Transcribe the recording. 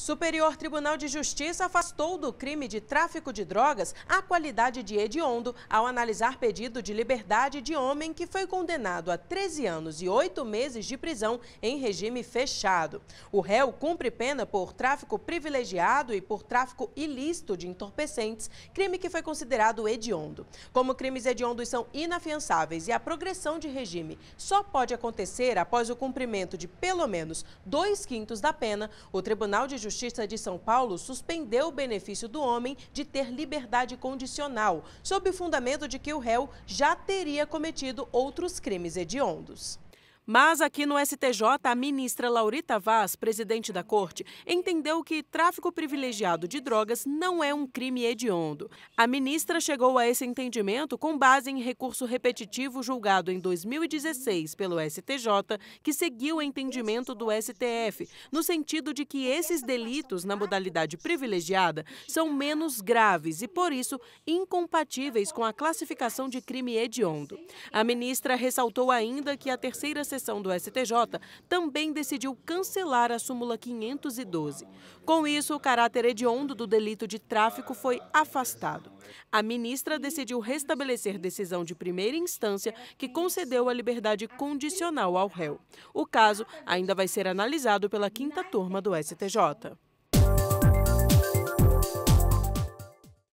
Superior Tribunal de Justiça afastou do crime de tráfico de drogas a qualidade de hediondo ao analisar pedido de liberdade de homem que foi condenado a 13 anos e 8 meses de prisão em regime fechado. O réu cumpre pena por tráfico privilegiado e por tráfico ilícito de entorpecentes, crime que foi considerado hediondo. Como crimes hediondos são inafiançáveis e a progressão de regime só pode acontecer após o cumprimento de pelo menos dois quintos da pena, o Tribunal de Justiça Justiça de São Paulo suspendeu o benefício do homem de ter liberdade condicional, sob o fundamento de que o réu já teria cometido outros crimes hediondos. Mas aqui no STJ, a ministra Laurita Vaz, presidente da corte, entendeu que tráfico privilegiado de drogas não é um crime hediondo. A ministra chegou a esse entendimento com base em recurso repetitivo julgado em 2016 pelo STJ, que seguiu o entendimento do STF, no sentido de que esses delitos na modalidade privilegiada são menos graves e, por isso, incompatíveis com a classificação de crime hediondo. A ministra ressaltou ainda que a terceira sessão do STJ também decidiu cancelar a súmula 512. Com isso, o caráter hediondo do delito de tráfico foi afastado. A ministra decidiu restabelecer decisão de primeira instância que concedeu a liberdade condicional ao réu. O caso ainda vai ser analisado pela quinta turma do STJ.